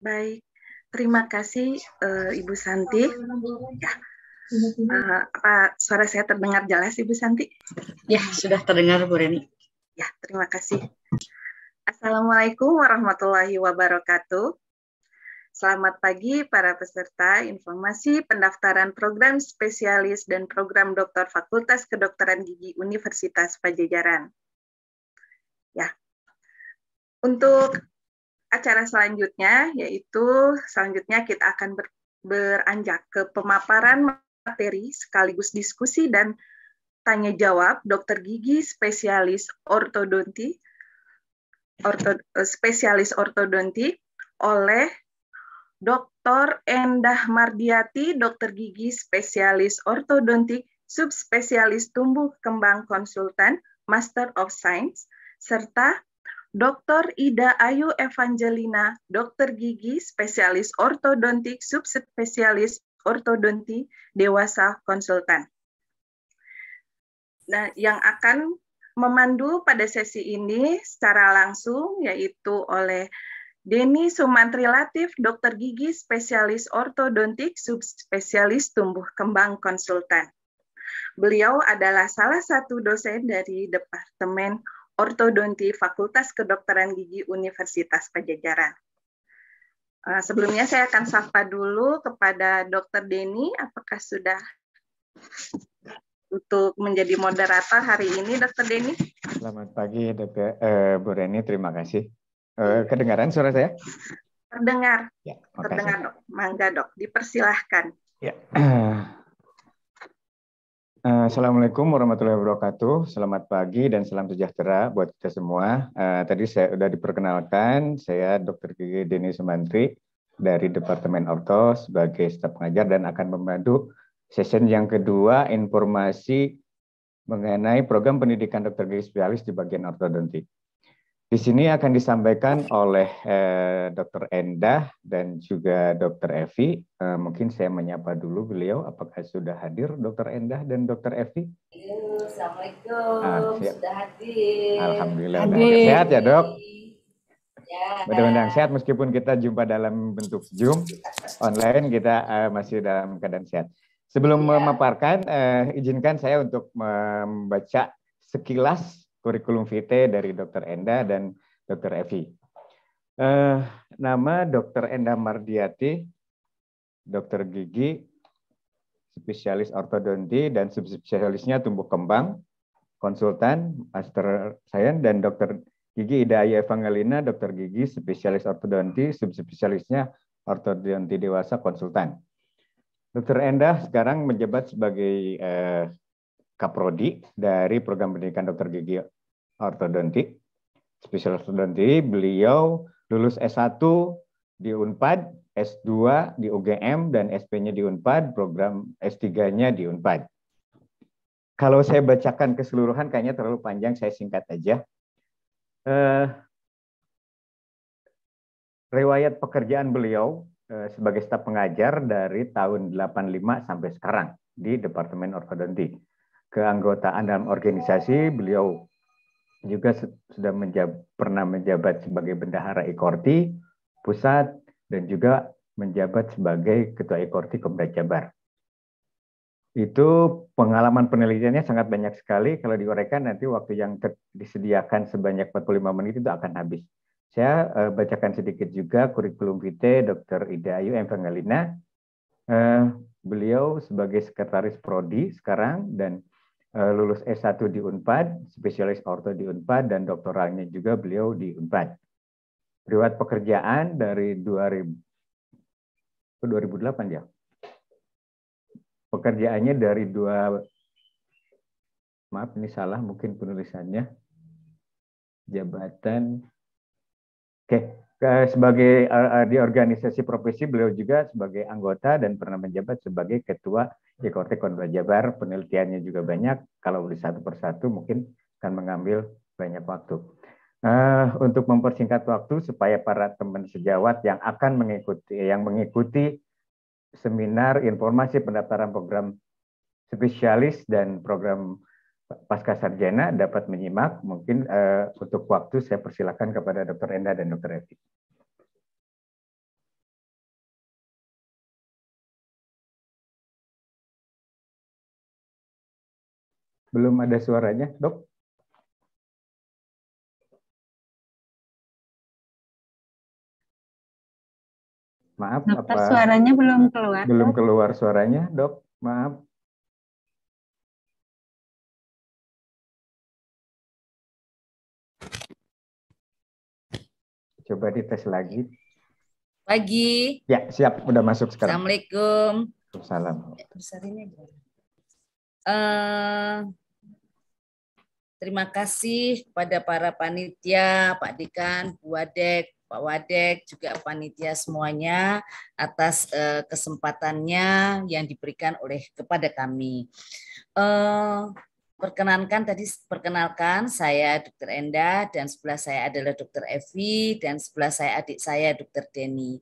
Baik, terima kasih uh, Ibu Santi. Ya. Uh, apa suara saya terdengar jelas Ibu Santi? Ya, sudah terdengar Bu Reni. Ya, terima kasih. Assalamualaikum warahmatullahi wabarakatuh. Selamat pagi para peserta informasi pendaftaran program spesialis dan program doktor Fakultas Kedokteran Gigi Universitas Pajajaran. Ya, untuk acara selanjutnya yaitu selanjutnya kita akan ber, beranjak ke pemaparan materi sekaligus diskusi dan tanya jawab dokter gigi spesialis ortodonti orto, eh, spesialis ortodonti oleh Dr. Endah Mardiati, dokter gigi spesialis ortodontik, subspesialis tumbuh kembang konsultan, Master of Science, serta Dr. Ida Ayu Evangelina, dokter gigi, spesialis ortodontik, subspesialis ortodonti, dewasa konsultan. Nah, yang akan memandu pada sesi ini secara langsung yaitu oleh Denny Latif, dokter gigi, spesialis ortodontik, subspesialis tumbuh kembang konsultan. Beliau adalah salah satu dosen dari Departemen Ortodonti Fakultas Kedokteran Gigi Universitas Pajajaran. Eh, sebelumnya saya akan sapa dulu kepada Dr. Denny, apakah sudah untuk menjadi moderator hari ini, Dr. Denny? Selamat pagi, Dr. Eh, Bu Reni, terima kasih. Eh, kedengaran suara saya? Terdengar. Ya, terdengar, dok. Mangga, dok. Dipersilahkan. Ya. Eh, Assalamualaikum warahmatullahi wabarakatuh. Selamat pagi dan salam sejahtera buat kita semua. Uh, tadi saya sudah diperkenalkan, saya Dr. Gigi Deni Sumantri dari Departemen Orto sebagai staf pengajar dan akan membantu sesi yang kedua informasi mengenai program pendidikan dokter gigi spesialis di bagian ortodontik. Di sini akan disampaikan oleh eh, Dr. Endah dan juga Dr. Evi. Eh, mungkin saya menyapa dulu beliau. Apakah sudah hadir Dr. Endah dan Dr. Evi? Assalamualaikum. Ah, Sudah hadir. Alhamdulillah. Hadir. Nah, Sehat ya dok? Ya. Mudah-mudahan sehat meskipun kita jumpa dalam bentuk Zoom online kita uh, masih dalam keadaan sehat. Sebelum ya. memaparkan, uh, izinkan saya untuk membaca sekilas kurikulum vitae dari Dr. Enda dan Dr. Evi. Eh, nama Dr. Enda Mardiati, Dr. gigi, spesialis ortodonti dan subspesialisnya tumbuh kembang, konsultan, master Sayan dan Dr. gigi Ida Evangelina, Dr. gigi, spesialis ortodonti, subspesialisnya ortodonti dewasa konsultan. Dr. Enda sekarang menjabat sebagai eh, Kaprodi dari program pendidikan dokter gigi ortodontik. Spesial ortodonti, beliau lulus S1 di Unpad, S2 di UGM dan SP-nya di Unpad, program S3-nya di Unpad. Kalau saya bacakan keseluruhan kayaknya terlalu panjang, saya singkat aja. Uh, riwayat pekerjaan beliau uh, sebagai staf pengajar dari tahun 85 sampai sekarang di Departemen Ortodonti keanggotaan dalam organisasi. Beliau juga sudah menjab, pernah menjabat sebagai bendahara Ekorti pusat dan juga menjabat sebagai ketua Ekorti Komda Jabar. Itu pengalaman penelitiannya sangat banyak sekali. Kalau diuraikan nanti waktu yang disediakan sebanyak 45 menit itu akan habis. Saya eh, bacakan sedikit juga kurikulum vitae Dr. Ida Ayu Evangelina. Eh, beliau sebagai sekretaris prodi sekarang dan Eh, lulus S1 di UNPAD, spesialis orto di UNPAD, dan doktoralnya juga beliau di UNPAD. Riwayat pekerjaan dari 2000, 2008 ya. Pekerjaannya dari dua, maaf ini salah mungkin penulisannya, jabatan, oke, okay sebagai uh, di organisasi profesi beliau juga sebagai anggota dan pernah menjabat sebagai ketua Ekotek Kondra Jabar penelitiannya juga banyak kalau di satu persatu mungkin akan mengambil banyak waktu uh, untuk mempersingkat waktu supaya para teman sejawat yang akan mengikuti yang mengikuti seminar informasi pendaftaran program spesialis dan program pasca sarjana dapat menyimak. Mungkin uh, untuk waktu saya persilakan kepada Dokter Enda dan Dokter Evi. Belum ada suaranya, dok? Maaf, Dokter, apa? suaranya belum keluar. Belum keluar suaranya, dok. Maaf. Coba dites lagi. Pagi. Ya, siap. Udah masuk sekarang. Assalamualaikum. Salam. Uh, terima kasih kepada para panitia, Pak Dikan, Bu Wadek, Pak Wadek, juga panitia semuanya atas uh, kesempatannya yang diberikan oleh kepada kami. Uh, Perkenankan tadi perkenalkan saya Dokter Enda dan sebelah saya adalah Dokter Evi dan sebelah saya adik saya Dokter Denny.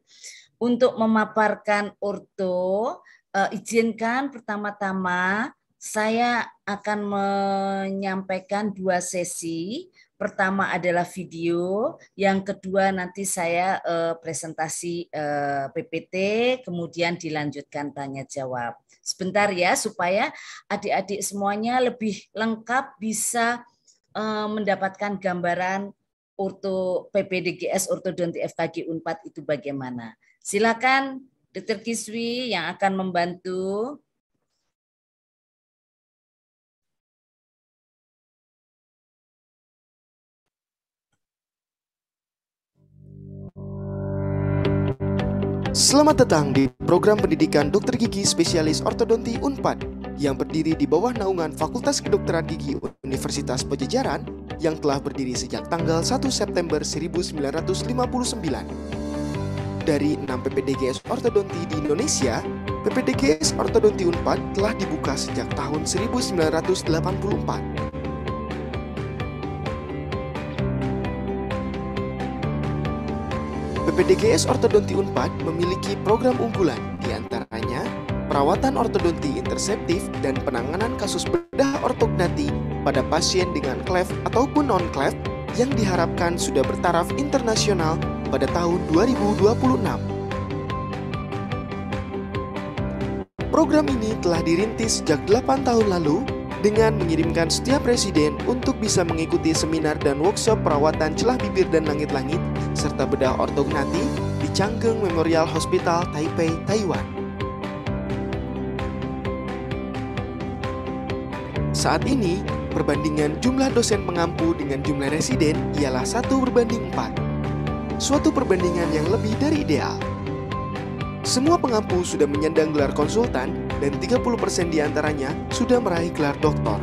Untuk memaparkan orto, eh, izinkan pertama-tama saya akan menyampaikan dua sesi. Pertama adalah video, yang kedua nanti saya uh, presentasi uh, eh, PPT, kemudian dilanjutkan tanya jawab. Sebentar ya supaya adik-adik semuanya lebih lengkap bisa uh, mendapatkan gambaran orto PPDGS ortodonti FKG Unpad itu bagaimana. Silakan Dr. Kiswi yang akan membantu Selamat datang di program pendidikan dokter gigi spesialis ortodonti UNPAD yang berdiri di bawah naungan Fakultas Kedokteran Gigi Universitas Pejajaran yang telah berdiri sejak tanggal 1 September 1959. Dari 6 PPDGS ortodonti di Indonesia, PPDGS ortodonti UNPAD telah dibuka sejak tahun 1984 PDGS Ortodonti Unpad memiliki program unggulan, diantaranya perawatan ortodonti interseptif dan penanganan kasus bedah ortognati pada pasien dengan cleft ataupun non-cleft yang diharapkan sudah bertaraf internasional pada tahun 2026. Program ini telah dirintis sejak 8 tahun lalu dengan mengirimkan setiap presiden untuk bisa mengikuti seminar dan workshop perawatan celah bibir dan langit-langit serta bedah ortognati di Changgeng Memorial Hospital Taipei, Taiwan. Saat ini, perbandingan jumlah dosen pengampu dengan jumlah residen ialah satu berbanding 4. Suatu perbandingan yang lebih dari ideal. Semua pengampu sudah menyandang gelar konsultan dan 30% diantaranya sudah meraih gelar doktor.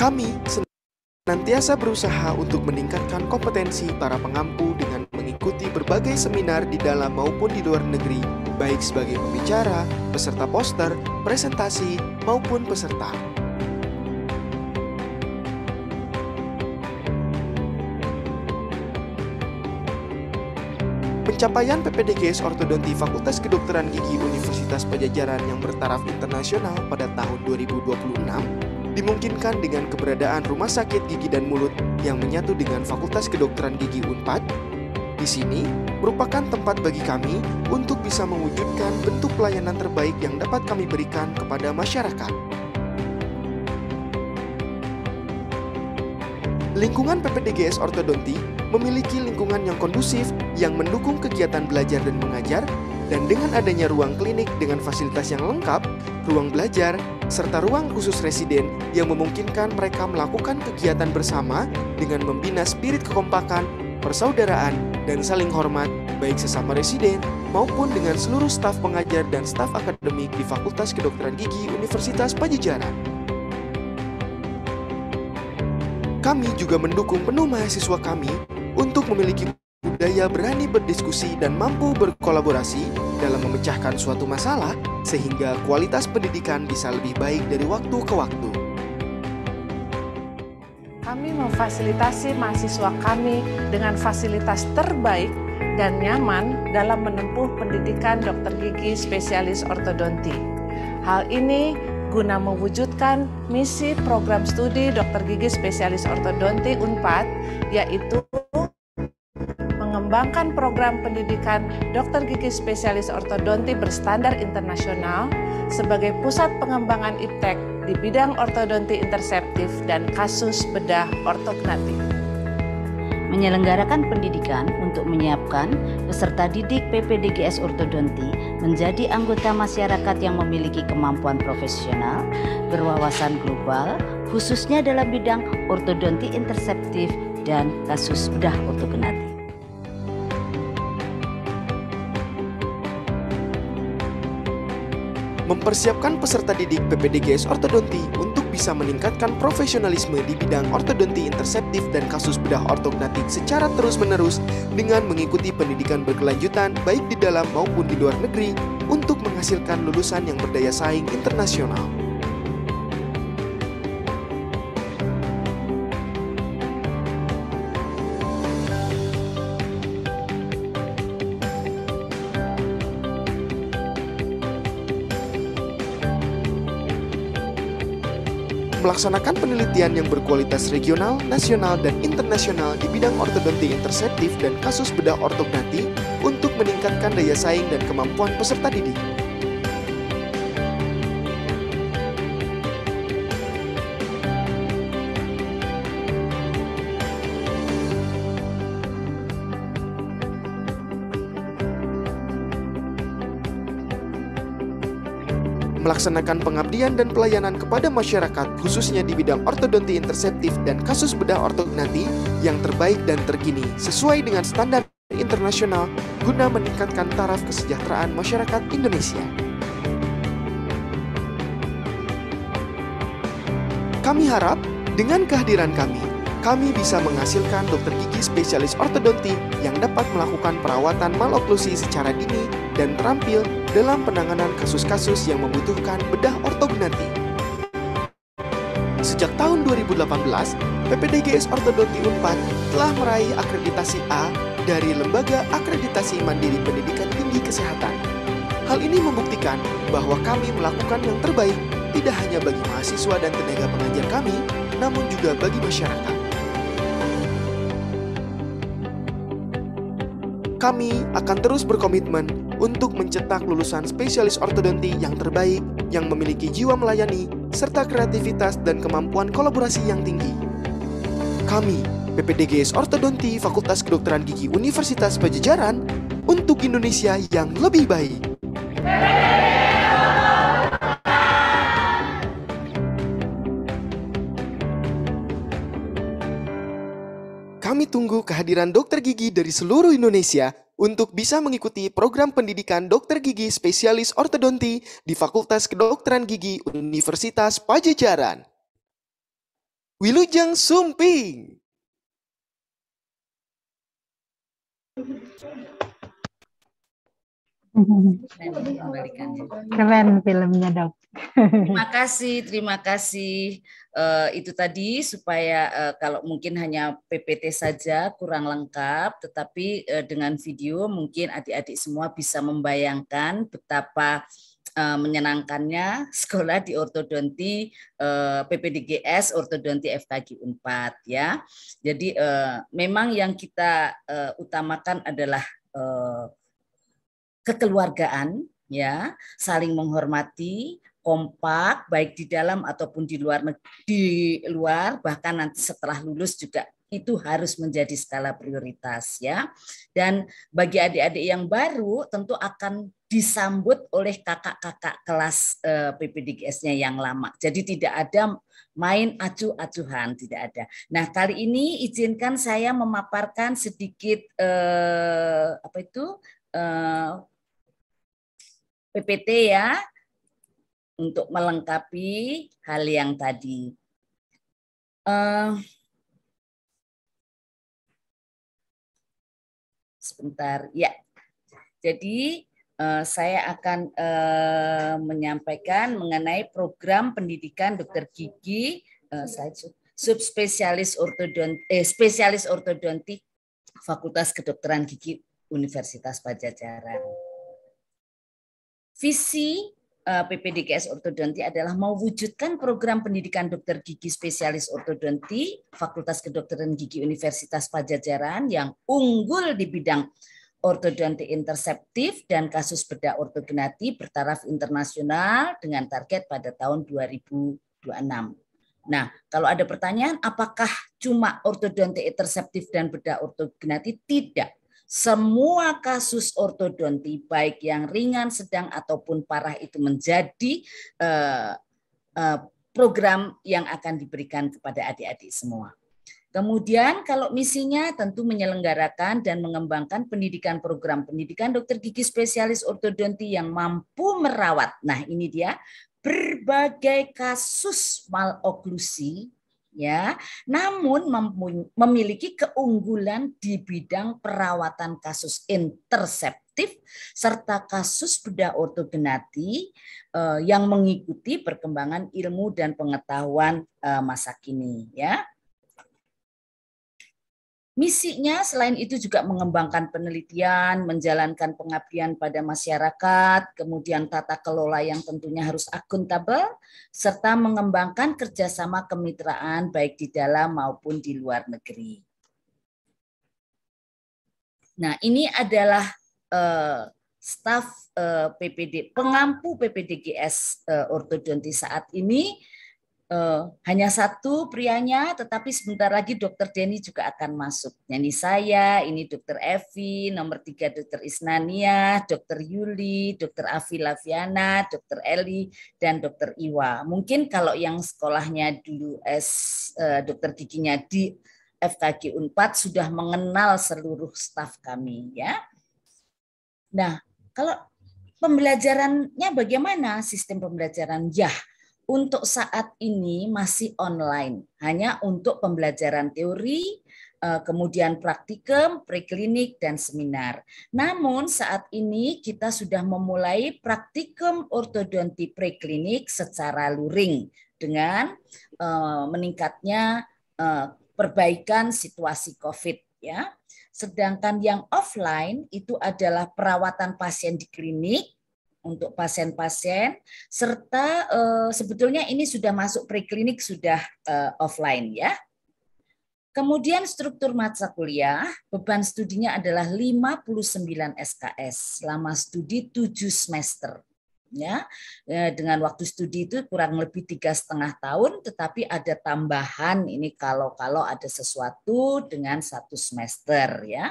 Kami senantiasa berusaha untuk meningkatkan kompetensi para pengampu dengan mengikuti berbagai seminar di dalam maupun di luar negeri, baik sebagai pembicara, peserta poster, presentasi, maupun peserta. Pencapaian PPDGS Ortodonti Fakultas Kedokteran Gigi Universitas Pajajaran yang bertaraf internasional pada tahun 2026 dimungkinkan dengan keberadaan Rumah Sakit Gigi dan Mulut yang menyatu dengan Fakultas Kedokteran Gigi Unpad. Di sini merupakan tempat bagi kami untuk bisa mewujudkan bentuk pelayanan terbaik yang dapat kami berikan kepada masyarakat. Lingkungan PPDGS Ortodonti memiliki lingkungan yang kondusif yang mendukung kegiatan belajar dan mengajar dan dengan adanya ruang klinik dengan fasilitas yang lengkap, ruang belajar, serta ruang khusus residen yang memungkinkan mereka melakukan kegiatan bersama dengan membina spirit kekompakan, persaudaraan, dan saling hormat baik sesama residen maupun dengan seluruh staf pengajar dan staf akademik di Fakultas Kedokteran Gigi Universitas Pajajaran. Kami juga mendukung penuh mahasiswa kami untuk memiliki budaya berani berdiskusi dan mampu berkolaborasi dalam memecahkan suatu masalah sehingga kualitas pendidikan bisa lebih baik dari waktu ke waktu. Kami memfasilitasi mahasiswa kami dengan fasilitas terbaik dan nyaman dalam menempuh pendidikan dokter gigi spesialis ortodonti. Hal ini guna mewujudkan misi program studi dokter gigi spesialis ortodonti UNPAD yaitu mengembangkan program pendidikan dokter gigi spesialis ortodonti berstandar internasional sebagai pusat pengembangan iptek di bidang ortodonti interseptif dan kasus bedah ortognatik. Menyelenggarakan pendidikan untuk menyiapkan peserta didik PPDGS ortodonti menjadi anggota masyarakat yang memiliki kemampuan profesional, berwawasan global, khususnya dalam bidang ortodonti interseptif dan kasus bedah ortognatik. mempersiapkan peserta didik PPDGS Ortodonti untuk bisa meningkatkan profesionalisme di bidang ortodonti interseptif dan kasus bedah ortognatik secara terus-menerus dengan mengikuti pendidikan berkelanjutan baik di dalam maupun di luar negeri untuk menghasilkan lulusan yang berdaya saing internasional. melaksanakan penelitian yang berkualitas regional, nasional, dan internasional di bidang ortodonti interseptif dan kasus bedah ortognati untuk meningkatkan daya saing dan kemampuan peserta didik. melaksanakan pengabdian dan pelayanan kepada masyarakat khususnya di bidang ortodonti interseptif dan kasus bedah ortognati yang terbaik dan terkini sesuai dengan standar internasional guna meningkatkan taraf kesejahteraan masyarakat Indonesia. Kami harap dengan kehadiran kami, kami bisa menghasilkan dokter gigi spesialis ortodonti yang dapat melakukan perawatan maloklusi secara dini dan terampil dalam penanganan kasus-kasus yang membutuhkan bedah ortognati. Sejak tahun 2018, PPDGS Ortodonti Unpad telah meraih akreditasi A dari Lembaga Akreditasi Mandiri Pendidikan Tinggi Kesehatan. Hal ini membuktikan bahwa kami melakukan yang terbaik tidak hanya bagi mahasiswa dan tenaga pengajar kami, namun juga bagi masyarakat. Kami akan terus berkomitmen untuk mencetak lulusan spesialis ortodonti yang terbaik, yang memiliki jiwa melayani, serta kreativitas dan kemampuan kolaborasi yang tinggi. Kami, PPDGS Ortodonti Fakultas Kedokteran Gigi Universitas Pajajaran, untuk Indonesia yang lebih baik. Kami tunggu kehadiran dokter gigi dari seluruh Indonesia untuk bisa mengikuti program pendidikan dokter gigi spesialis ortodonti di Fakultas Kedokteran Gigi Universitas Pajajaran. Wilujeng Sumping. Keren filmnya dok. Terima kasih, terima kasih. Eh, itu tadi supaya eh, kalau mungkin hanya PPT saja kurang lengkap, tetapi eh, dengan video mungkin adik-adik semua bisa membayangkan betapa menyenangkannya sekolah di ortodonti PPDGS ortodonti FKG empat ya. Jadi memang yang kita utamakan adalah kekeluargaan ya, saling menghormati, kompak baik di dalam ataupun di luar di luar bahkan nanti setelah lulus juga itu harus menjadi skala prioritas ya. Dan bagi adik-adik yang baru tentu akan disambut oleh kakak-kakak kelas eh, PPDGS-nya yang lama. Jadi tidak ada main acu acuhan tidak ada. Nah, kali ini izinkan saya memaparkan sedikit eh, apa itu? Eh, PPT ya untuk melengkapi hal yang tadi. Uh, sebentar, ya. Jadi uh, saya akan uh, menyampaikan mengenai program pendidikan dokter gigi uh, subspesialis ortodonti, eh, spesialis ortodontik Fakultas Kedokteran Gigi Universitas Pajajaran. Visi Eh, PPDKS Ortodonti adalah mewujudkan program pendidikan dokter gigi spesialis ortodonti Fakultas Kedokteran Gigi Universitas Pajajaran yang unggul di bidang ortodonti interseptif dan kasus bedah ortogenati bertaraf internasional dengan target pada tahun 2026. Nah, kalau ada pertanyaan apakah cuma ortodonti interseptif dan bedah ortogenati? Tidak semua kasus ortodonti baik yang ringan, sedang ataupun parah itu menjadi eh, eh, program yang akan diberikan kepada adik-adik semua. Kemudian kalau misinya tentu menyelenggarakan dan mengembangkan pendidikan program pendidikan dokter gigi spesialis ortodonti yang mampu merawat. Nah, ini dia berbagai kasus maloklusi ya, namun memiliki keunggulan di bidang perawatan kasus interseptif serta kasus bedah ortogenati eh, yang mengikuti perkembangan ilmu dan pengetahuan eh, masa kini ya. Misinya selain itu juga mengembangkan penelitian, menjalankan pengabdian pada masyarakat, kemudian tata kelola yang tentunya harus akuntabel, serta mengembangkan kerjasama kemitraan baik di dalam maupun di luar negeri. Nah ini adalah uh, staf uh, eh, PPD, pengampu PPDGS uh, eh, ortodonti saat ini, uh, hanya satu prianya, tetapi sebentar lagi dokter Denny juga akan masuk. Ini saya, ini dokter Evi, nomor tiga dokter Isnania, dokter Yuli, dokter Avi Laviana, dokter Eli, dan dokter Iwa. Mungkin kalau yang sekolahnya dulu S, uh, dokter giginya di FKG Unpad sudah mengenal seluruh staf kami ya. Nah, kalau pembelajarannya bagaimana sistem pembelajaran? Ya, untuk saat ini masih online, hanya untuk pembelajaran teori, eh, kemudian praktikum, preklinik, dan seminar. Namun saat ini kita sudah memulai praktikum ortodonti preklinik secara luring dengan eh, meningkatnya eh, perbaikan situasi COVID ya. Sedangkan yang offline itu adalah perawatan pasien di klinik untuk pasien-pasien serta uh, sebetulnya ini sudah masuk preklinik sudah uh, offline ya. Kemudian struktur mata kuliah, beban studinya adalah 59 SKS selama studi 7 semester. Ya, eh, dengan waktu studi itu kurang lebih tiga setengah tahun, tetapi ada tambahan ini kalau kalau ada sesuatu dengan satu semester ya.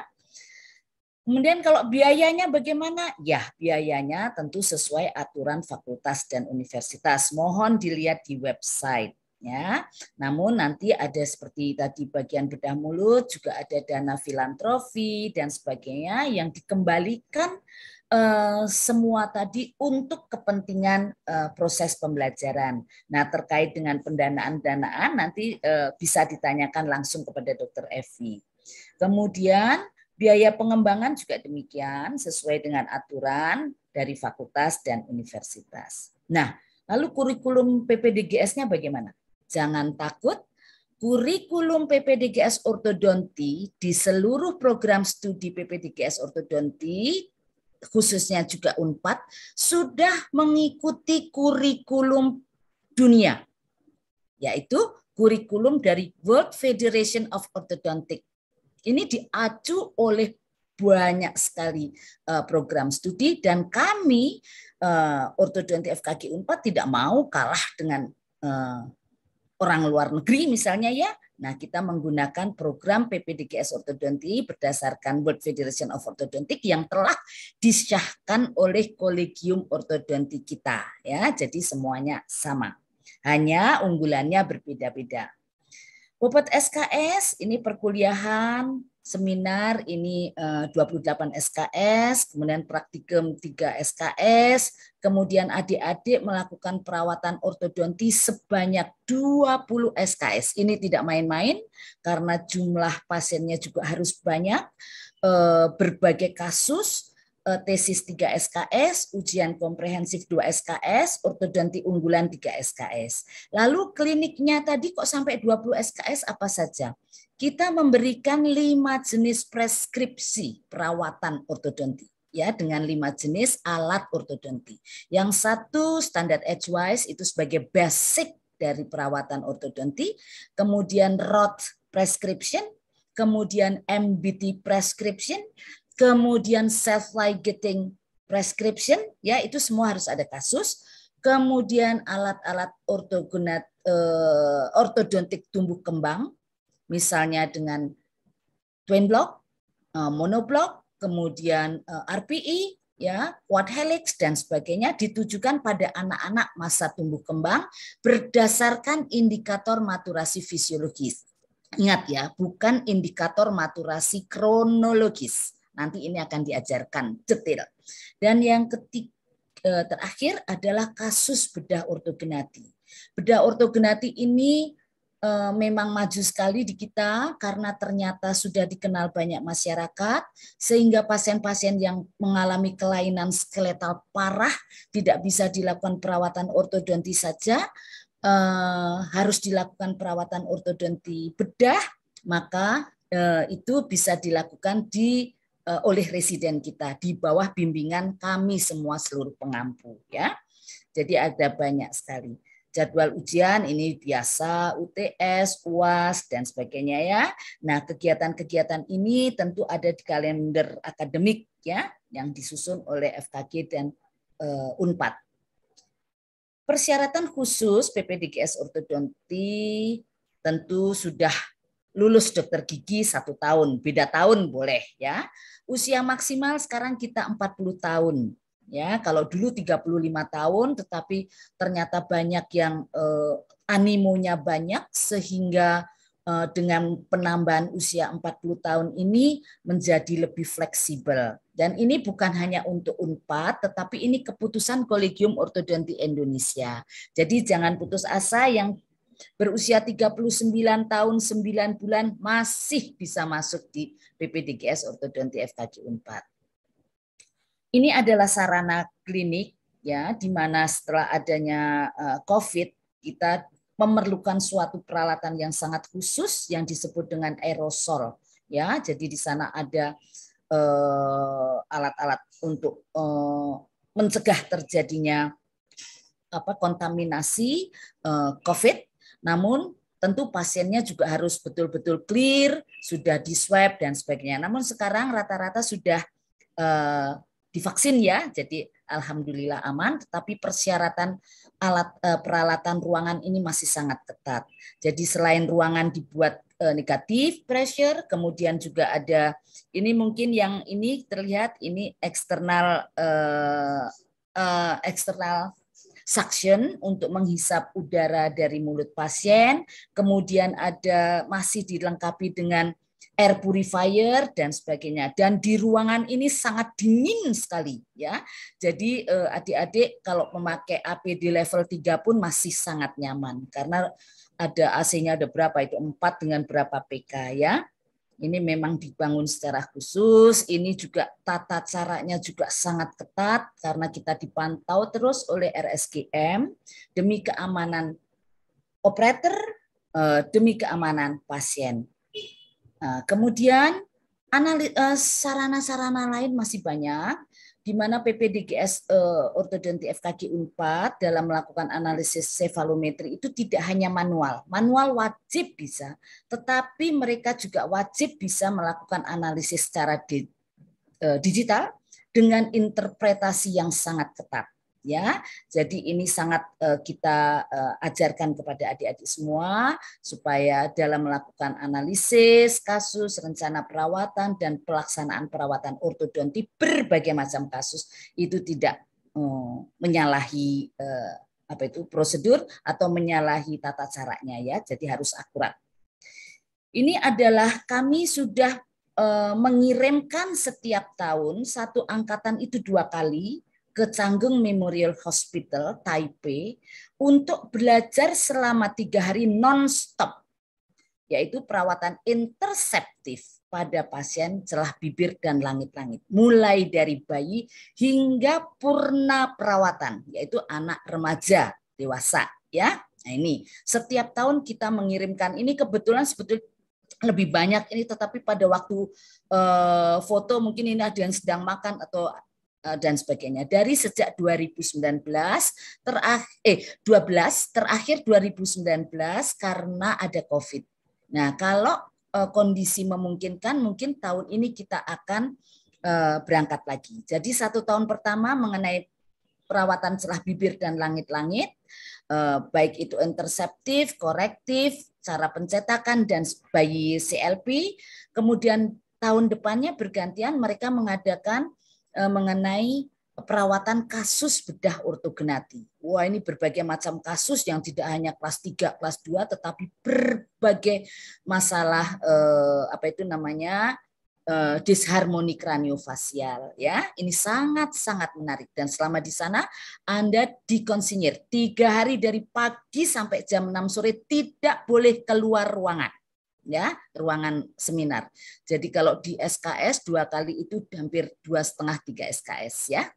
Kemudian kalau biayanya bagaimana? Ya, biayanya tentu sesuai aturan fakultas dan universitas. Mohon dilihat di website ya. Namun nanti ada seperti tadi bagian bedah mulut juga ada dana filantrofi dan sebagainya yang dikembalikan eh, semua tadi untuk kepentingan eh, proses pembelajaran. Nah, terkait dengan pendanaan-danaan nanti eh, bisa ditanyakan langsung kepada Dokter Evi. Kemudian Biaya pengembangan juga demikian sesuai dengan aturan dari fakultas dan universitas. Nah, lalu kurikulum PPDGS-nya bagaimana? Jangan takut, kurikulum PPDGS ortodonti di seluruh program studi PPDGS ortodonti khususnya juga Unpad sudah mengikuti kurikulum dunia yaitu kurikulum dari World Federation of Orthodontic ini diacu oleh banyak sekali eh, program studi dan kami eh, ortodonti FKG Unpad tidak mau kalah dengan eh, orang luar negeri misalnya ya. Nah, kita menggunakan program PPDGS Ortodonti berdasarkan World Federation of Orthodontic yang telah disahkan oleh kolegium ortodonti kita ya. Jadi semuanya sama. Hanya unggulannya berbeda-beda. Pupet SKS ini perkuliahan, seminar ini 28 eh, SKS, kemudian praktikum 3 SKS, kemudian adik-adik melakukan perawatan ortodonti sebanyak 20 SKS. Ini tidak main-main karena jumlah pasiennya juga harus banyak, eh, berbagai kasus, Eh, tesis 3 SKS, ujian komprehensif 2 SKS, ortodonti unggulan 3 SKS. Lalu kliniknya tadi kok sampai 20 SKS apa saja? Kita memberikan lima jenis preskripsi perawatan ortodonti ya dengan lima jenis alat ortodonti. Yang satu standar edgewise itu sebagai basic dari perawatan ortodonti, kemudian rod prescription kemudian MBT prescription, kemudian self-ligating prescription, ya itu semua harus ada kasus. Kemudian alat-alat ortogonat eh, ortodontik tumbuh kembang, misalnya dengan twin block, eh, monoblock, kemudian eh, RPE, ya, quad helix dan sebagainya ditujukan pada anak-anak masa tumbuh kembang berdasarkan indikator maturasi fisiologis. Ingat ya, bukan indikator maturasi kronologis. Nanti ini akan diajarkan detail. Dan yang ketiga e, terakhir adalah kasus bedah ortogenati. Bedah ortogenati ini e, memang maju sekali di kita karena ternyata sudah dikenal banyak masyarakat sehingga pasien-pasien yang mengalami kelainan skeletal parah tidak bisa dilakukan perawatan ortodonti saja e, harus dilakukan perawatan ortodonti bedah maka itu bisa dilakukan di Eh, oleh residen kita di bawah bimbingan kami semua seluruh pengampu ya. Jadi ada banyak sekali jadwal ujian ini biasa UTS, UAS dan sebagainya ya. Nah, kegiatan-kegiatan ini tentu ada di kalender akademik ya yang disusun oleh FKG dan e, Unpad. Persyaratan khusus PPDGS ortodonti tentu sudah lulus dokter gigi satu tahun, beda tahun boleh ya. Usia maksimal sekarang kita 40 tahun. Ya, kalau dulu 35 tahun tetapi ternyata banyak yang eh, animonya banyak sehingga eh, dengan penambahan usia 40 tahun ini menjadi lebih fleksibel. Dan ini bukan hanya untuk UNPAD tetapi ini keputusan Kolegium Ortodonti Indonesia. Jadi jangan putus asa yang berusia 39 tahun 9 bulan masih bisa masuk di BPDGS ortodonti FKG Unpad. Ini adalah sarana klinik ya di mana setelah adanya eh, COVID kita memerlukan suatu peralatan yang sangat khusus yang disebut dengan aerosol ya. Jadi di sana ada eh, alat-alat eh, untuk eh, mencegah terjadinya apa kontaminasi uh, COVID namun tentu pasiennya juga harus betul-betul clear, sudah di swab dan sebagainya. Namun sekarang rata-rata sudah uh, divaksin ya, jadi alhamdulillah aman. Tetapi persyaratan alat uh, peralatan ruangan ini masih sangat ketat. Jadi selain ruangan dibuat uh, negatif pressure, kemudian juga ada ini mungkin yang ini terlihat ini eksternal uh, uh, eksternal suction untuk menghisap udara dari mulut pasien, kemudian ada masih dilengkapi dengan air purifier dan sebagainya. Dan di ruangan ini sangat dingin sekali ya. Jadi eh, adik-adik kalau memakai APD level 3 pun masih sangat nyaman karena ada AC-nya ada berapa itu 4 dengan berapa PK ya. Ini memang dibangun secara khusus, ini juga tata caranya juga sangat ketat karena kita dipantau terus oleh RSGM demi keamanan operator, eh, demi keamanan pasien. Eh, kemudian eh, sarana-sarana lain masih banyak di mana PPDGS uh, eh, ortodonti FKG Unpad dalam melakukan analisis sefalometri itu tidak hanya manual. Manual wajib bisa, tetapi mereka juga wajib bisa melakukan analisis secara di, uh, digital dengan interpretasi yang sangat ketat ya. Jadi ini sangat uh, kita uh, ajarkan kepada adik-adik semua supaya dalam melakukan analisis kasus, rencana perawatan dan pelaksanaan perawatan ortodonti berbagai macam kasus itu tidak um, menyalahi uh, apa itu prosedur atau menyalahi tata caranya ya. Jadi harus akurat. Ini adalah kami sudah mengirimkan setiap tahun satu angkatan itu dua kali ke Canggung Memorial Hospital, Taipei, untuk belajar selama tiga hari non-stop, yaitu perawatan interseptif pada pasien celah bibir dan langit-langit, mulai dari bayi hingga purna perawatan, yaitu anak remaja dewasa. Ya, nah ini setiap tahun kita mengirimkan ini kebetulan sebetulnya lebih banyak ini tetapi pada waktu eh, foto mungkin ini ada yang sedang makan atau Eh, dan sebagainya. Dari sejak 2019 terakhir eh 12 terakhir 2019 karena ada Covid. Nah, kalau uh, kondisi memungkinkan mungkin tahun ini kita akan uh, berangkat lagi. Jadi satu tahun pertama mengenai perawatan celah bibir dan langit-langit uh, baik itu interseptif, korektif, cara pencetakan dan bayi CLP. Kemudian tahun depannya bergantian mereka mengadakan Eh, mengenai perawatan kasus bedah ortogenati. Wah, ini berbagai macam kasus yang tidak hanya kelas 3, kelas 2 tetapi berbagai masalah eh, apa itu namanya? eh, disharmoni kraniofasial ya. Ini sangat-sangat menarik dan selama di sana Anda dikonsinyir tiga hari dari pagi sampai jam 6 sore tidak boleh keluar ruangan ya ruangan seminar. Jadi kalau di SKS dua kali itu hampir dua setengah tiga SKS ya.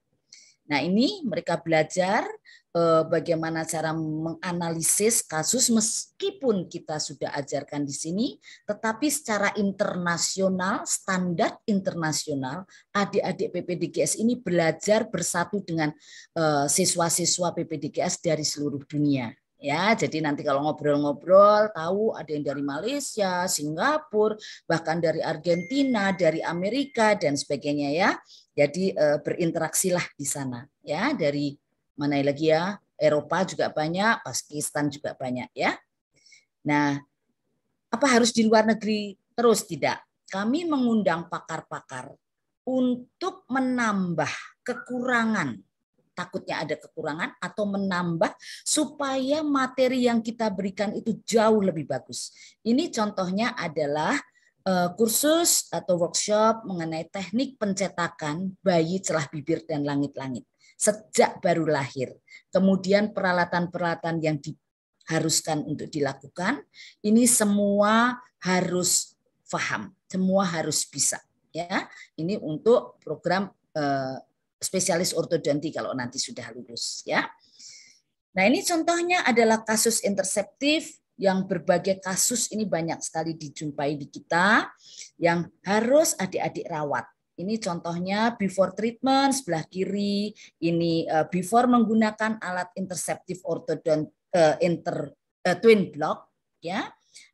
Nah ini mereka belajar eh, bagaimana cara menganalisis kasus meskipun kita sudah ajarkan di sini, tetapi secara internasional, standar internasional, adik-adik PPDGS ini belajar bersatu dengan eh, siswa-siswa PPDGS dari seluruh dunia ya jadi nanti kalau ngobrol-ngobrol tahu ada yang dari Malaysia, Singapura, bahkan dari Argentina, dari Amerika dan sebagainya ya. Jadi berinteraksi eh, berinteraksilah di sana ya dari mana lagi ya Eropa juga banyak, Pakistan juga banyak ya. Nah, apa harus di luar negeri terus tidak? Kami mengundang pakar-pakar untuk menambah kekurangan takutnya ada kekurangan atau menambah supaya materi yang kita berikan itu jauh lebih bagus. Ini contohnya adalah eh, kursus atau workshop mengenai teknik pencetakan bayi celah bibir dan langit-langit sejak baru lahir. Kemudian peralatan-peralatan yang diharuskan untuk dilakukan, ini semua harus paham, semua harus bisa. Ya, ini untuk program eh, spesialis ortodonti kalau nanti sudah lulus ya. Nah, ini contohnya adalah kasus interseptif yang berbagai kasus ini banyak sekali dijumpai di kita yang harus adik-adik rawat. Ini contohnya before treatment sebelah kiri, ini eh, before menggunakan alat interseptif ortodont uh, eh, inter uh, twin block ya.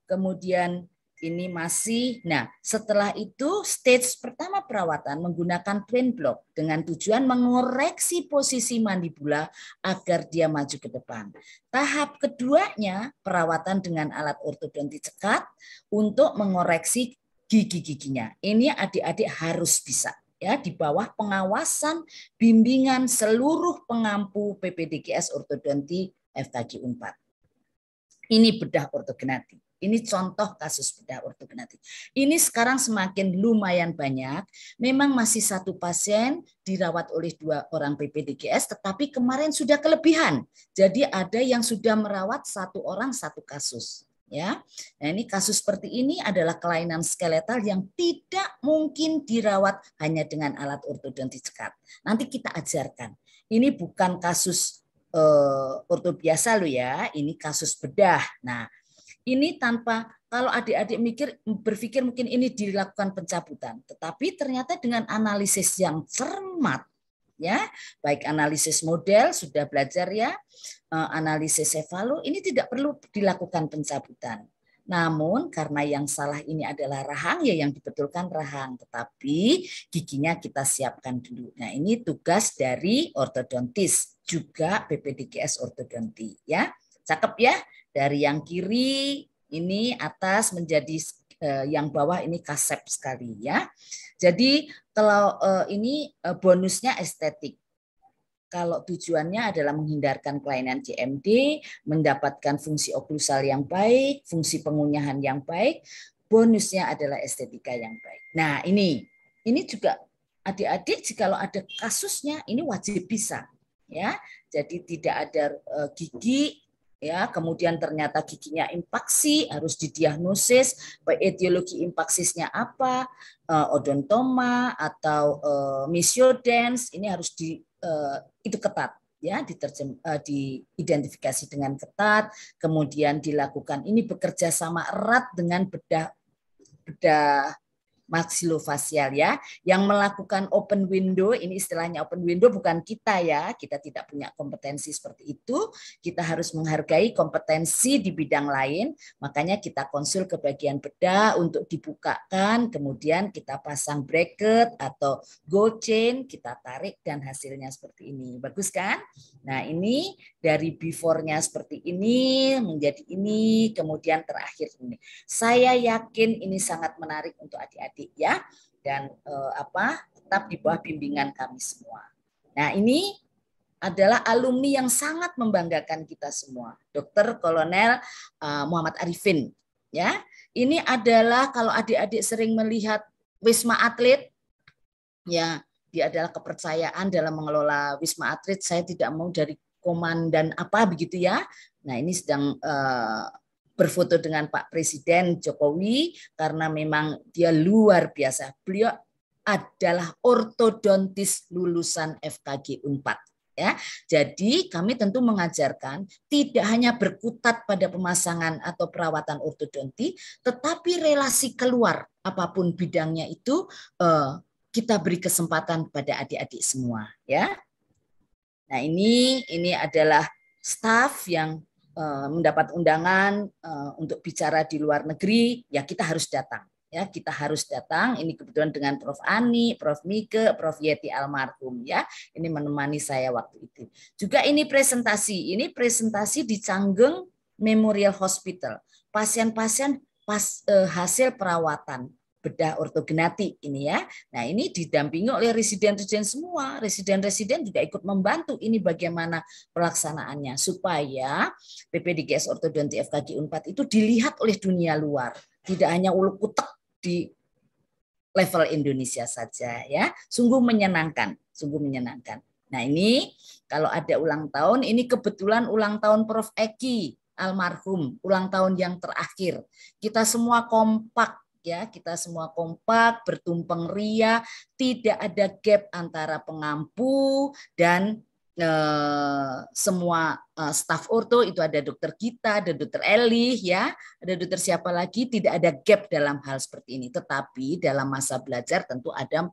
Kemudian ini masih. Nah, setelah itu stage pertama perawatan menggunakan twin block dengan tujuan mengoreksi posisi mandibula agar dia maju ke depan. Tahap keduanya perawatan dengan alat ortodonti cekat untuk mengoreksi gigi-giginya. Ini adik-adik harus bisa ya di bawah pengawasan bimbingan seluruh pengampu PPDGS ortodonti FKG 4. Ini bedah ortogenetik. Ini contoh kasus bedah ortognatik. Ini sekarang semakin lumayan banyak. Memang masih satu pasien dirawat oleh dua orang PPDGS, tetapi kemarin sudah kelebihan. Jadi ada yang sudah merawat satu orang satu kasus. Ya, nah ini kasus seperti ini adalah kelainan skeletal yang tidak mungkin dirawat hanya dengan alat ortodonti cekat. Nanti kita ajarkan. Ini bukan kasus uh, eh, orto biasa lo ya, ini kasus bedah. Nah, ini tanpa kalau adik-adik mikir berpikir mungkin ini dilakukan pencabutan, tetapi ternyata dengan analisis yang cermat ya, baik analisis model sudah belajar ya, eh, analisis evalu ini tidak perlu dilakukan pencabutan. Namun karena yang salah ini adalah rahang ya yang dibetulkan rahang, tetapi giginya kita siapkan dulu. Nah, ini tugas dari ortodontis juga BPDKS ortodonti ya. Cakep ya? Dari yang kiri ini atas menjadi eh, yang bawah ini kasep sekali ya. Jadi kalau eh, ini eh, bonusnya estetik. Kalau tujuannya adalah menghindarkan kelainan CMD, mendapatkan fungsi oklusal yang baik, fungsi pengunyahan yang baik, bonusnya adalah estetika yang baik. Nah ini, ini juga adik-adik jika ada kasusnya ini wajib bisa ya. Jadi tidak ada gigi ya kemudian ternyata giginya impaksi harus didiagnosis etiologi impaksisnya apa uh, odontoma atau uh, eh, misiodens ini harus di uh, itu ketat ya diterjem, uh, diidentifikasi dengan ketat kemudian dilakukan ini bekerja sama erat dengan bedah bedah maxillofacial ya. Yang melakukan open window, ini istilahnya open window bukan kita ya, kita tidak punya kompetensi seperti itu. Kita harus menghargai kompetensi di bidang lain, makanya kita konsul ke bagian bedah untuk dibukakan, kemudian kita pasang bracket atau go chain, kita tarik dan hasilnya seperti ini. Bagus kan? Nah ini dari before-nya seperti ini, menjadi ini, kemudian terakhir ini. Saya yakin ini sangat menarik untuk adik-adik nanti ya dan eh, apa tetap di bawah bimbingan kami semua. Nah, ini adalah alumni yang sangat membanggakan kita semua. Dokter Kolonel uh, Muhammad Arifin ya. Ini adalah kalau adik-adik sering melihat Wisma Atlet ya, dia adalah kepercayaan dalam mengelola Wisma Atlet. Saya tidak mau dari komandan apa begitu ya. Nah, ini sedang uh, berfoto dengan Pak Presiden Jokowi karena memang dia luar biasa. Beliau adalah ortodontis lulusan FKG Unpad. Ya, jadi kami tentu mengajarkan tidak hanya berkutat pada pemasangan atau perawatan ortodonti, tetapi relasi keluar apapun bidangnya itu eh, kita beri kesempatan pada adik-adik semua. Ya, nah ini ini adalah staff yang Eh, mendapat undangan eh, untuk bicara di luar negeri, ya kita harus datang. Ya, kita harus datang. Ini kebetulan dengan Prof. Ani, Prof. Mike, Prof. Yeti almarhum ya. Ini menemani saya waktu itu. Juga ini presentasi. Ini presentasi di Canggeng Memorial Hospital. Pasien-pasien pas eh, hasil perawatan bedah ortogenati ini ya. Nah ini didampingi oleh residen-residen semua, residen-residen juga ikut membantu ini bagaimana pelaksanaannya supaya PPDGS ortodonti FKG 4 itu dilihat oleh dunia luar, tidak hanya ulu kutek di level Indonesia saja ya. Sungguh menyenangkan, sungguh menyenangkan. Nah ini kalau ada ulang tahun, ini kebetulan ulang tahun Prof. Eki almarhum, ulang tahun yang terakhir. Kita semua kompak ya kita semua kompak bertumpeng ria tidak ada gap antara pengampu dan Uh, semua uh, staf orto itu ada dokter kita ada dokter Eli ya ada dokter siapa lagi tidak ada gap dalam hal seperti ini tetapi dalam masa belajar tentu ada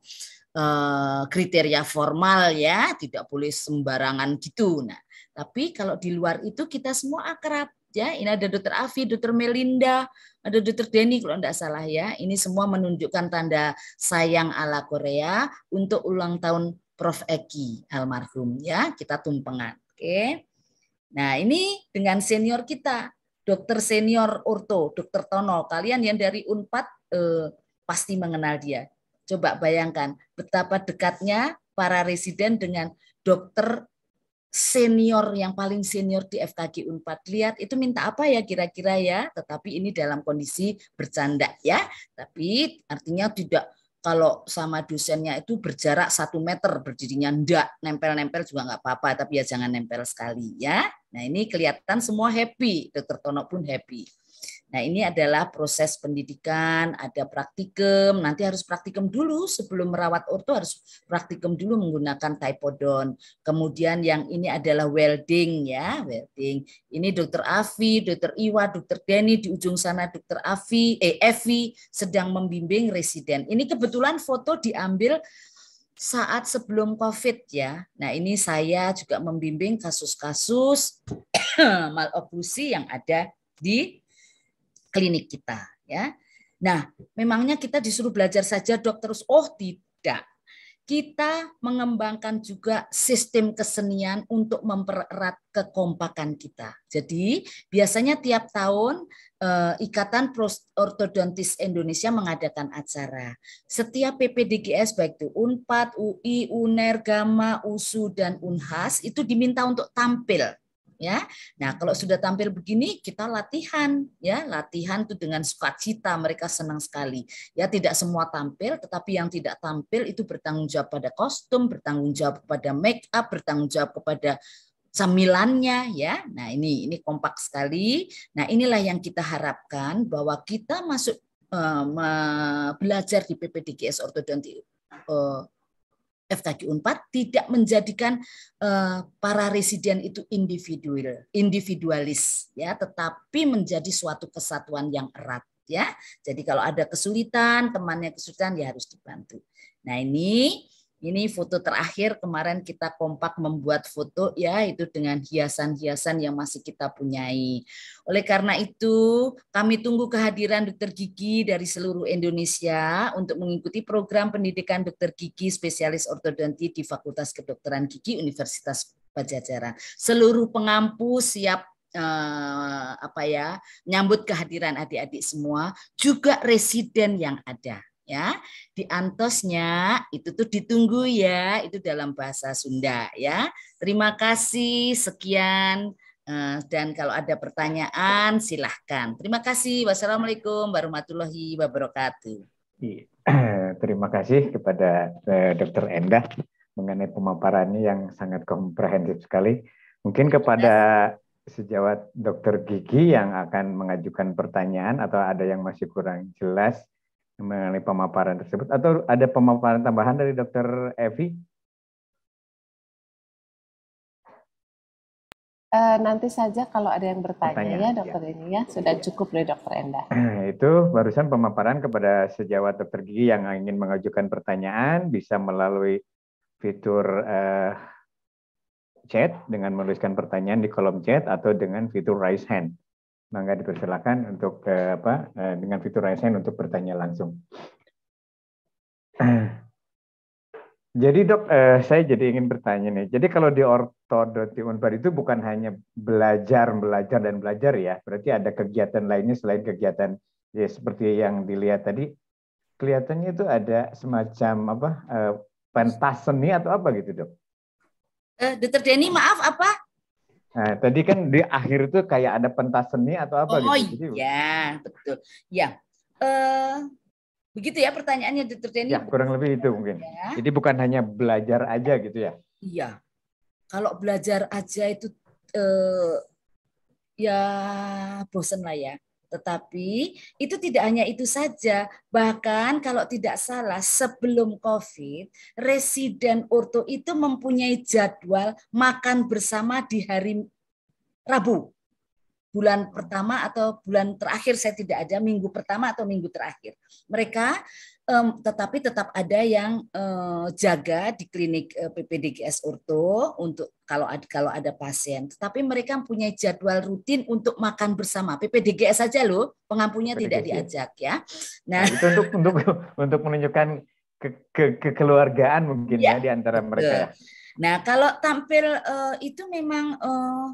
uh, kriteria formal ya tidak boleh sembarangan gitu nah tapi kalau di luar itu kita semua akrab ya ini ada dokter Afi, dokter Melinda, ada dokter Denny kalau tidak salah ya. Ini semua menunjukkan tanda sayang ala Korea untuk ulang tahun Prof Eki almarhum ya. Kita tumpengan, oke. Nah ini dengan senior kita, dokter senior orto, dokter Tono. Kalian yang dari Unpad eh, pasti mengenal dia. Coba bayangkan betapa dekatnya para residen dengan dokter senior yang paling senior di FKG Unpad lihat itu minta apa ya kira-kira ya tetapi ini dalam kondisi bercanda ya tapi artinya tidak kalau sama dosennya itu berjarak satu meter berdirinya ndak nempel-nempel juga nggak apa-apa tapi ya jangan nempel sekali ya nah ini kelihatan semua happy dokter Tono pun happy Nah, ini adalah proses pendidikan, ada praktikum, nanti harus praktikum dulu sebelum merawat orto harus praktikum dulu menggunakan typodon. Kemudian yang ini adalah welding ya, welding. Ini Dokter Avi Dokter Iwa, Dokter Denny di ujung sana Dokter Avi eh Evi sedang membimbing residen. Ini kebetulan foto diambil saat sebelum COVID ya. Nah ini saya juga membimbing kasus-kasus malokusi yang ada di klinik kita ya. Nah, memangnya kita disuruh belajar saja dok terus oh tidak. Kita mengembangkan juga sistem kesenian untuk mempererat kekompakan kita. Jadi, biasanya tiap tahun eh, Ikatan Ortodontis Indonesia mengadakan acara. Setiap PPDGS baik itu Unpad, UI, UNER, Gama, USU dan Unhas itu diminta untuk tampil ya. Nah, kalau sudah tampil begini kita latihan ya, latihan itu dengan sukacita mereka senang sekali. Ya tidak semua tampil, tetapi yang tidak tampil itu bertanggung jawab pada kostum, bertanggung jawab kepada make up, bertanggung jawab kepada camilannya ya. Nah, ini ini kompak sekali. Nah, inilah yang kita harapkan bahwa kita masuk eh, belajar di PPDGS ortodonti eh, FKG Unpad tidak menjadikan uh, para residen itu individual, individualis ya, tetapi menjadi suatu kesatuan yang erat ya. Jadi kalau ada kesulitan, temannya kesulitan ya harus dibantu. Nah, ini ini foto terakhir kemarin kita kompak membuat foto ya itu dengan hiasan-hiasan yang masih kita punyai. Oleh karena itu, kami tunggu kehadiran dokter gigi dari seluruh Indonesia untuk mengikuti program pendidikan dokter gigi spesialis ortodonti di Fakultas Kedokteran Gigi Universitas Pajajaran. Seluruh pengampu siap eh, apa ya, nyambut kehadiran adik-adik semua, juga residen yang ada ya di antosnya itu tuh ditunggu ya itu dalam bahasa Sunda ya terima kasih sekian eh, dan kalau ada pertanyaan silahkan terima kasih wassalamualaikum warahmatullahi wabarakatuh iya. terima kasih kepada eh, Dr. Endah mengenai pemaparannya yang sangat komprehensif sekali mungkin kepada sejawat Dr. Gigi yang akan mengajukan pertanyaan atau ada yang masih kurang jelas mengenai pemaparan tersebut atau ada pemaparan tambahan dari Dokter Evi? Uh, nanti saja kalau ada yang bertanya ya, Pertanyaan, ya dokter ya. ini ya sudah ya. cukup dari dokter Enda. Nah, itu barusan pemaparan kepada sejawat dokter gigi yang ingin mengajukan pertanyaan bisa melalui fitur uh, chat dengan menuliskan pertanyaan di kolom chat atau dengan fitur raise hand maka dipersilakan untuk eh, apa eh, dengan fitur raise untuk bertanya langsung. Jadi dok, eh, saya jadi ingin bertanya nih. Jadi kalau di ortodonti unpar itu bukan hanya belajar, belajar dan belajar ya. Berarti ada kegiatan lainnya selain kegiatan ya seperti yang dilihat tadi. Kelihatannya itu ada semacam apa eh, pentas seni atau apa gitu dok? Eh, Dokter Denny, maaf apa? Nah, tadi kan di akhir itu kayak ada pentas seni atau apa oh, gitu. Oh iya, betul. Ya. Uh, begitu ya pertanyaannya Dr. Denny? Ya, kurang lebih itu mungkin. Ya. Jadi bukan hanya belajar aja gitu ya. Iya. Kalau belajar aja itu uh, ya bosen lah ya. Tetapi itu tidak hanya itu saja, bahkan kalau tidak salah sebelum COVID, residen orto itu mempunyai jadwal makan bersama di hari Rabu. Bulan pertama atau bulan terakhir saya tidak ada, minggu pertama atau minggu terakhir. Mereka um, tetapi tetap ada yang uh, jaga di klinik uh, eh, PPDGS Orto untuk kalau ada, kalau ada pasien. Tetapi mereka punya jadwal rutin untuk makan bersama. PPDGS saja loh, pengampunya PPDGS. tidak diajak ya. Nah, nah itu untuk untuk untuk menunjukkan ke, ke, kekeluargaan mungkin ya, ya di antara mereka. Ya. Nah, kalau tampil uh, itu memang uh,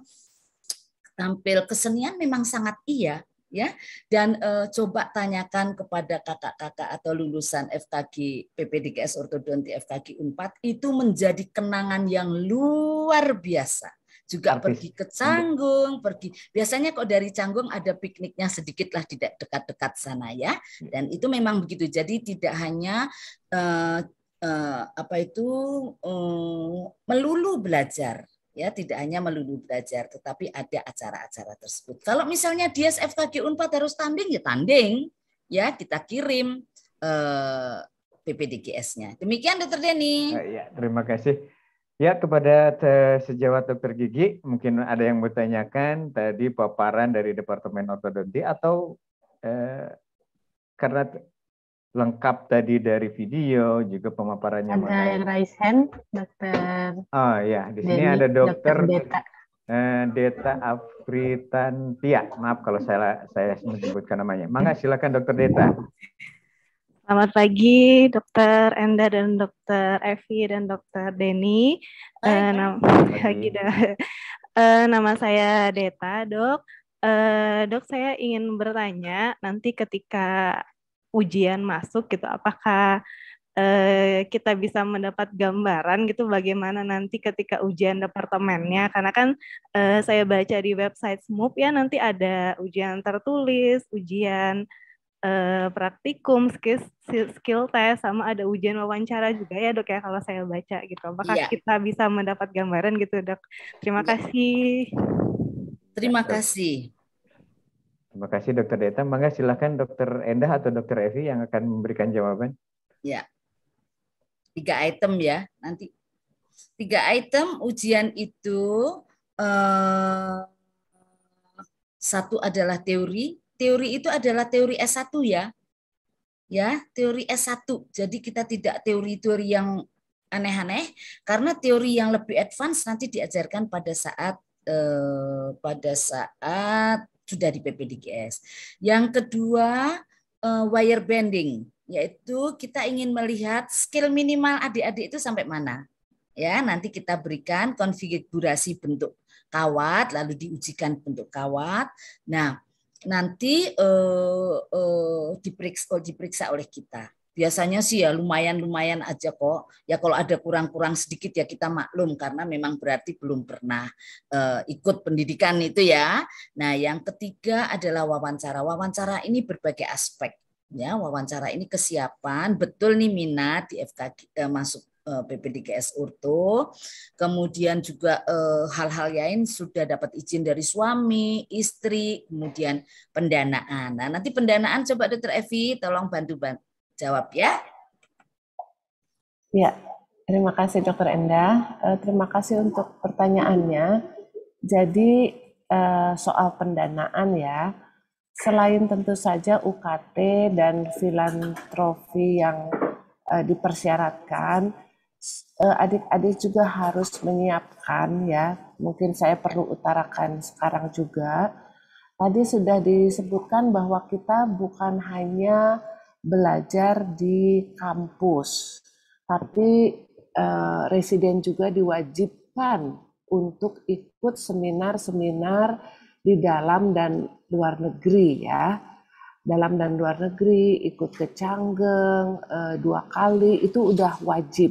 tampil kesenian memang sangat iya, ya dan uh, coba tanyakan kepada kakak-kakak atau lulusan FKG PPDKS ortodonti FKG Unpad itu menjadi kenangan yang luar biasa juga Artis. pergi ke Canggung, pergi biasanya kok dari Canggung ada pikniknya sedikit lah tidak dekat-dekat sana ya. ya. Dan itu memang begitu. Jadi tidak hanya uh, uh, apa itu melulu belajar ya tidak hanya melulu belajar tetapi ada acara-acara tersebut. Kalau misalnya di tadi Unpad harus tanding ya tanding ya kita kirim eh, PPDGS-nya. Demikian Dokter Denny. Ya, terima kasih. Ya kepada sejawat dokter gigi mungkin ada yang bertanyakan tadi paparan dari Departemen Ortodonti atau eh, karena lengkap tadi dari video juga pemaparannya. Ada mengenai. yang raise hand, dokter. Oh ya, di sini ada dokter, dokter Deta. Eh, Deta Afritantia. Maaf kalau saya saya menyebutkan namanya. Mangga silakan dokter Deta. Selamat pagi dokter Enda dan dokter Evi dan dokter Denny. Eh, nama, pagi. Eh, nama saya Deta, dok. Uh, dok, saya ingin bertanya nanti ketika ujian masuk gitu apakah eh, kita bisa mendapat gambaran gitu bagaimana nanti ketika ujian departemennya karena kan eh, saya baca di website SMUP ya nanti ada ujian tertulis ujian eh, praktikum skill, skill test sama ada ujian wawancara juga ya dok ya kalau saya baca gitu apakah yeah. kita bisa mendapat gambaran gitu dok terima iya. kasih terima kasih Terima kasih Dokter Deta. Maka silahkan Dokter Endah atau Dokter Evi yang akan memberikan jawaban. Ya, tiga item ya nanti. Tiga item ujian itu eh, satu adalah teori. Teori itu adalah teori S1 ya. Ya, teori S1. Jadi kita tidak teori-teori yang aneh-aneh karena teori yang lebih advance nanti diajarkan pada saat eh, pada saat sudah di PPDGS. Yang kedua, uh, wire bending, yaitu kita ingin melihat skill minimal adik-adik itu sampai mana. Ya, nanti kita berikan konfigurasi bentuk kawat, lalu diujikan bentuk kawat. Nah, nanti uh, uh, diperiksa, diperiksa oleh kita biasanya sih ya lumayan-lumayan aja kok. Ya kalau ada kurang-kurang sedikit ya kita maklum karena memang berarti belum pernah uh, ikut pendidikan itu ya. Nah, yang ketiga adalah wawancara. Wawancara ini berbagai aspek ya. Wawancara ini kesiapan, betul nih minat di FK uh, eh, masuk uh, eh, PPDKS Urto, kemudian juga hal-hal uh, lain sudah dapat izin dari suami, istri, kemudian pendanaan. Nah nanti pendanaan coba Dokter Evi tolong bantu jawab ya. Ya, terima kasih Dokter Endah. Eh, terima kasih untuk pertanyaannya. Jadi eh, soal pendanaan ya, selain tentu saja UKT dan filantropi yang eh, dipersyaratkan, adik-adik juga harus menyiapkan ya. Mungkin saya perlu utarakan sekarang juga. Tadi sudah disebutkan bahwa kita bukan hanya belajar di kampus, tapi eh, residen juga diwajibkan untuk ikut seminar-seminar di dalam dan luar negeri ya. Dalam dan luar negeri ikut ke Canggeng eh, dua kali itu udah wajib.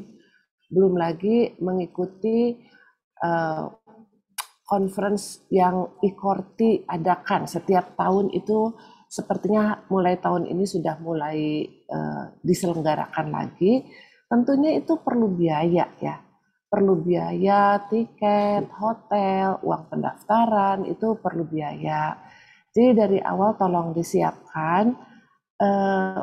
Belum lagi mengikuti eh, yang IKORTI adakan setiap tahun itu sepertinya mulai tahun ini sudah mulai uh, diselenggarakan lagi. Tentunya itu perlu biaya ya, perlu biaya tiket, hotel, uang pendaftaran itu perlu biaya. Jadi dari awal tolong disiapkan eh,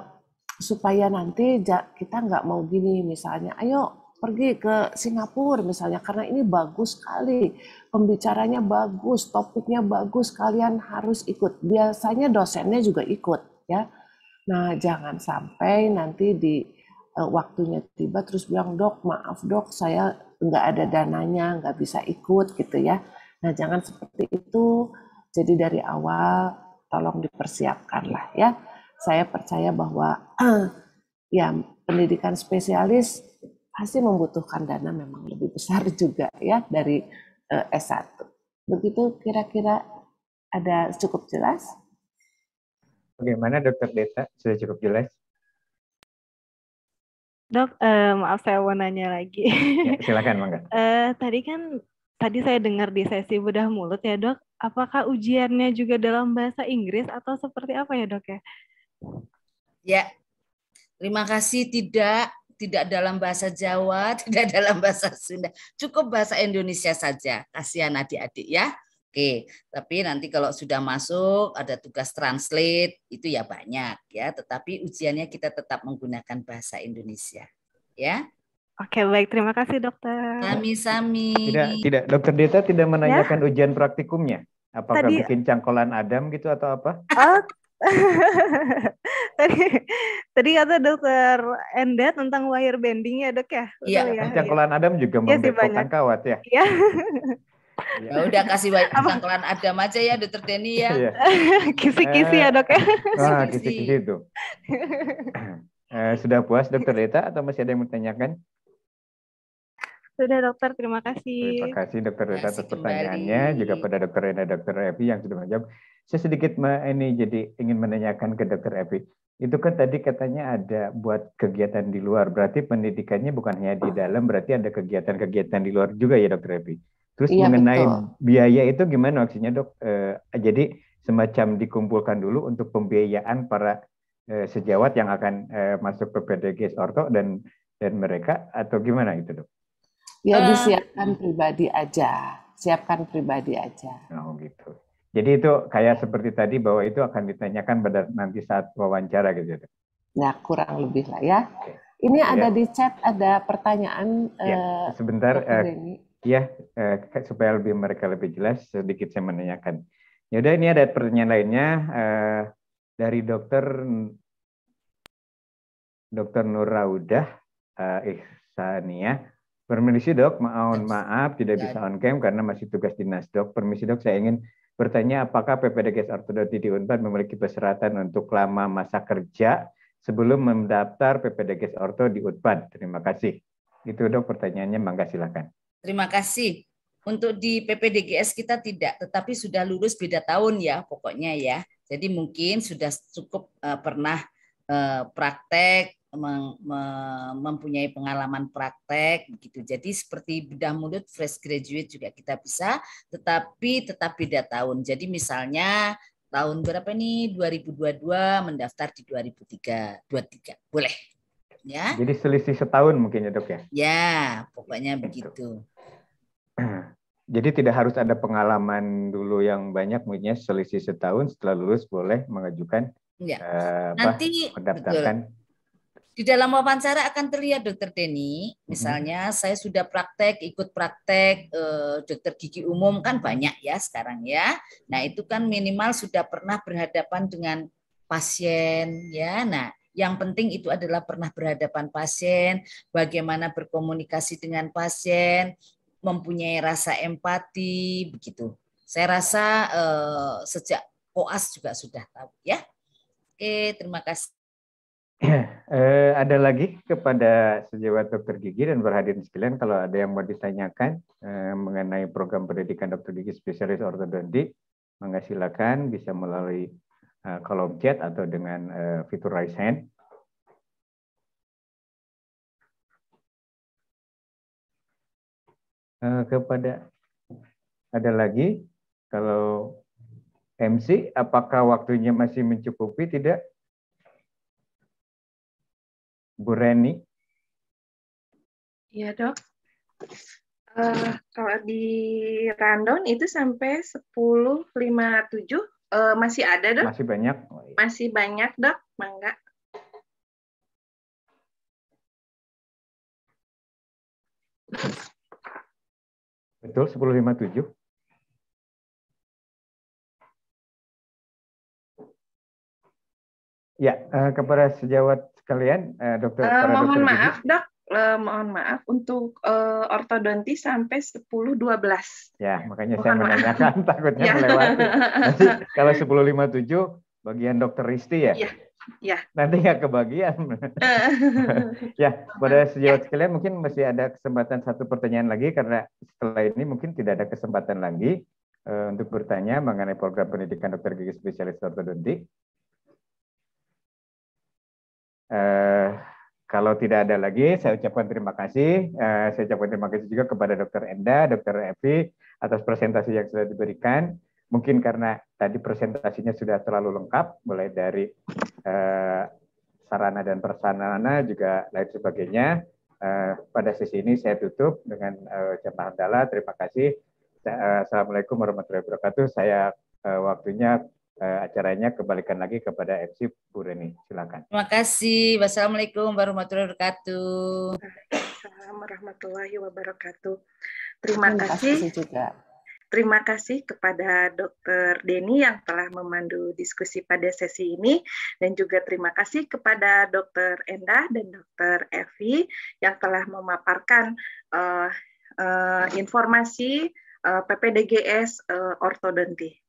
supaya nanti kita nggak mau gini misalnya, ayo pergi ke Singapura misalnya karena ini bagus sekali pembicaranya bagus topiknya bagus kalian harus ikut biasanya dosennya juga ikut ya nah jangan sampai nanti di uh, waktunya tiba terus bilang dok maaf dok saya nggak ada dananya nggak bisa ikut gitu ya nah jangan seperti itu jadi dari awal tolong dipersiapkan lah ya saya percaya bahwa ya pendidikan spesialis pasti membutuhkan dana memang lebih besar juga ya dari uh, eh, S1. Begitu kira-kira ada cukup jelas? Bagaimana dokter Deta? Sudah cukup jelas? Dok, uh, maaf saya mau nanya lagi. Ya, silakan, Mangga. Uh, tadi kan tadi saya dengar di sesi bedah mulut ya, Dok. Apakah ujiannya juga dalam bahasa Inggris atau seperti apa ya, Dok ya? Ya. Terima kasih tidak tidak dalam bahasa Jawa, tidak dalam bahasa Sunda, cukup bahasa Indonesia saja. Kasihan adik-adik ya. Oke, tapi nanti kalau sudah masuk ada tugas translate itu ya banyak ya, tetapi ujiannya kita tetap menggunakan bahasa Indonesia. Ya. Oke, baik. Terima kasih, Dokter. Sami-sami. Tidak, tidak. Dokter Deta tidak ya. menanyakan ya? ujian praktikumnya. Apakah Tadi... bikin cangkolan Adam gitu atau apa? Oh, tadi tadi kata dokter Enda tentang wire bending ya dok ya. Iya. Ya? cangkulan Adam juga ya, banyak kawat ya. Iya. ya udah kasih banyak cangkulan Adam aja ya dokter Denny ya. Iya. Kisi-kisi ya dok ya. Eh, ah, kisi-kisi itu. eh, sudah puas dokter Deta atau masih ada yang mau tanyakan? Sudah dokter, terima kasih. Terima kasih dokter Reda atas pertanyaannya, kembali. juga pada dokter Reda, dokter Evi yang sudah menjawab. Saya sedikit ini jadi ingin menanyakan ke dokter Evi. Itu kan tadi katanya ada buat kegiatan di luar, berarti pendidikannya bukan hanya di dalam, berarti ada kegiatan-kegiatan di luar juga ya dokter Evi. Terus iya, mengenai betul. biaya itu gimana maksudnya dok? Eh, jadi semacam dikumpulkan dulu untuk pembiayaan para eh, sejawat yang akan eh, masuk ke PDGS Orto dan dan mereka atau gimana itu dok? Ya uh, disiapkan pribadi aja, siapkan pribadi aja. Oh gitu. Jadi itu kayak seperti tadi bahwa itu akan ditanyakan pada nanti saat wawancara gitu. Ya, nah kurang lebih lah ya. Okay. Ini ya. ada iya. di chat ada pertanyaan. Ya. Uh, Sebentar. Uh, ya uh, supaya lebih mereka lebih jelas sedikit saya menanyakan. Yaudah ini ada pertanyaan lainnya uh, dari dokter dokter Nur Raudah uh, Ihsania. Permisi dok, mohon maaf tidak bisa on cam karena masih tugas dinas dok. Permisi dok, saya ingin bertanya apakah PPDGS Ortodonti di Unpad memiliki persyaratan untuk lama masa kerja sebelum mendaftar PPDGS Orto di Unpad? Terima kasih. Itu dok pertanyaannya, mangga silakan. Terima kasih. Untuk di PPDGS kita tidak, tetapi sudah lulus beda tahun ya pokoknya ya. Jadi mungkin sudah cukup uh, pernah uh, praktek mempunyai pengalaman praktek begitu. Jadi seperti bedah mulut fresh graduate juga kita bisa, tetapi tetap beda tahun. Jadi misalnya tahun berapa nih 2022 mendaftar di 2003 23 boleh ya jadi selisih setahun mungkin ya dok ya ya pokoknya begitu jadi tidak harus ada pengalaman dulu yang banyak punya selisih setahun setelah lulus boleh mengajukan ya. Uh, apa, mendaftarkan betul di dalam wawancara akan terlihat dokter Denny, misalnya hmm. saya sudah praktek, ikut praktek eh, dokter gigi umum kan banyak ya sekarang ya. Nah itu kan minimal sudah pernah berhadapan dengan pasien ya. Nah yang penting itu adalah pernah berhadapan pasien, bagaimana berkomunikasi dengan pasien, mempunyai rasa empati, begitu. Saya rasa eh, sejak koas juga sudah tahu ya. Oke, terima kasih. Eh, eh, ada lagi kepada sejawat dokter gigi dan berhadirin sekalian kalau ada yang mau ditanyakan eh, mengenai program pendidikan dokter gigi spesialis ortodontik, maka silakan bisa melalui kolom chat atau dengan fitur raise hand. kepada ada lagi kalau MC apakah waktunya masih mencukupi tidak? Bu Reni. Iya dok. Uh, kalau di rundown itu sampai 10.57 uh, eh, masih ada dok? Masih banyak. Masih banyak dok, mangga. Betul 10.57. Ya, eh, kepada sejawat sekalian, uh, dokter. Uh, mohon dokter maaf, gigi. dok. Uh, mohon maaf untuk uh, ortodonti sampai 10 12. Ya, ya, makanya mohon saya menanyakan takutnya ya. melewati. Nanti kalau 10 57 bagian dokter Risti ya? Iya. Ya. Nanti nggak kebagian. ya, pada ya. sejauh sekalian mungkin masih ada kesempatan satu pertanyaan lagi karena setelah ini mungkin tidak ada kesempatan lagi untuk bertanya mengenai program pendidikan dokter gigi spesialis ortodontik. Eh, kalau tidak ada lagi, saya ucapkan terima kasih. Eh, saya ucapkan terima kasih juga kepada Dr. Enda, Dr. Evi atas presentasi yang sudah diberikan. Mungkin karena tadi presentasinya sudah terlalu lengkap, mulai dari eh, sarana dan persarana juga lain sebagainya. Eh, pada sesi ini saya tutup dengan eh, ucapan handala. Terima kasih. Eh, Assalamualaikum warahmatullahi wabarakatuh. Saya eh, waktunya Eh, acaranya kembalikan lagi kepada MC Bu Reni. Silakan. Terima kasih. Wassalamualaikum warahmatullahi wabarakatuh. Assalamualaikum warahmatullahi wabarakatuh. Terima, Terima kasih. juga. Terima kasih kepada Dr. Denny yang telah memandu diskusi pada sesi ini dan juga terima kasih kepada Dr. Endah dan Dr. Evi yang telah memaparkan uh, uh, informasi uh, PPDGS uh, ortodonti.